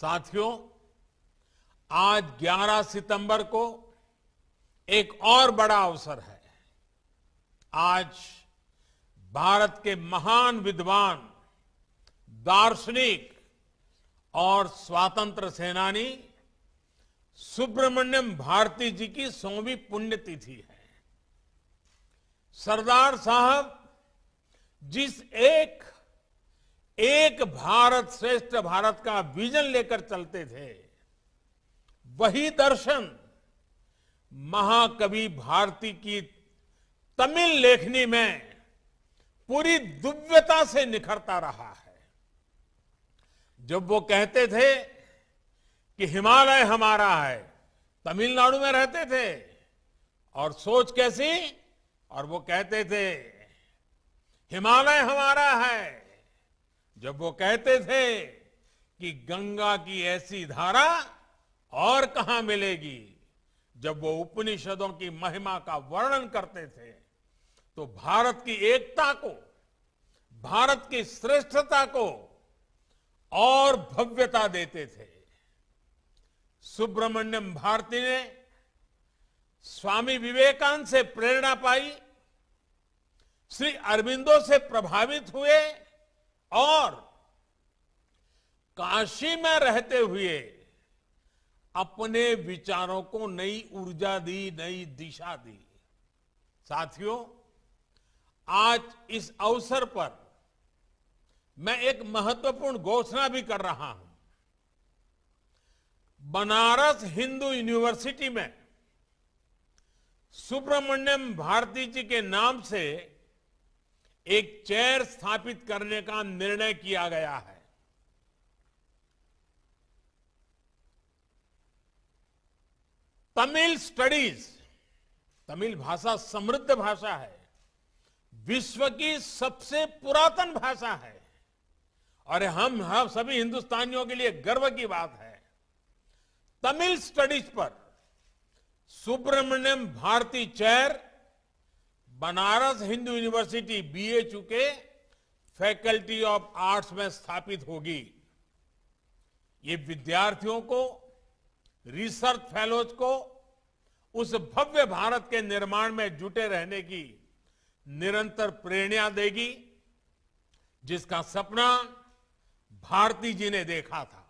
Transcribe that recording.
साथियों आज 11 सितंबर को एक और बड़ा अवसर है आज भारत के महान विद्वान दार्शनिक और स्वातंत्र सेनानी सुब्रमण्यम भारती जी की सौवीं पुण्यतिथि है सरदार साहब जिस एक एक भारत श्रेष्ठ भारत का विजन लेकर चलते थे वही दर्शन महाकवि भारती की तमिल लेखनी में पूरी दिव्यता से निखरता रहा है जब वो कहते थे कि हिमालय हमारा है तमिलनाडु में रहते थे और सोच कैसी और वो कहते थे हिमालय हमारा है जब वो कहते थे कि गंगा की ऐसी धारा और कहां मिलेगी जब वो उपनिषदों की महिमा का वर्णन करते थे तो भारत की एकता को भारत की श्रेष्ठता को और भव्यता देते थे सुब्रमण्यम भारती ने स्वामी विवेकानंद से प्रेरणा पाई श्री अरविंदो से प्रभावित हुए और काशी में रहते हुए अपने विचारों को नई ऊर्जा दी नई दिशा दी साथियों आज इस अवसर पर मैं एक महत्वपूर्ण घोषणा भी कर रहा हूं बनारस हिंदू यूनिवर्सिटी में सुब्रमण्यम भारती जी के नाम से एक चेयर स्थापित करने का निर्णय किया गया है तमिल स्टडीज तमिल भाषा समृद्ध भाषा है विश्व की सबसे पुरातन भाषा है और हम हम सभी हिंदुस्तानियों के लिए गर्व की बात है तमिल स्टडीज पर Subramanyam Bharati chair Banaras Hindu university BHU के फैकल्टी ऑफ आर्ट्स में स्थापित होगी ये विद्यार्थियों को रिसर्च फेलोज को उस भव्य भारत के निर्माण में जुटे रहने की निरंतर प्रेरणा देगी जिसका सपना भारती जी ने देखा था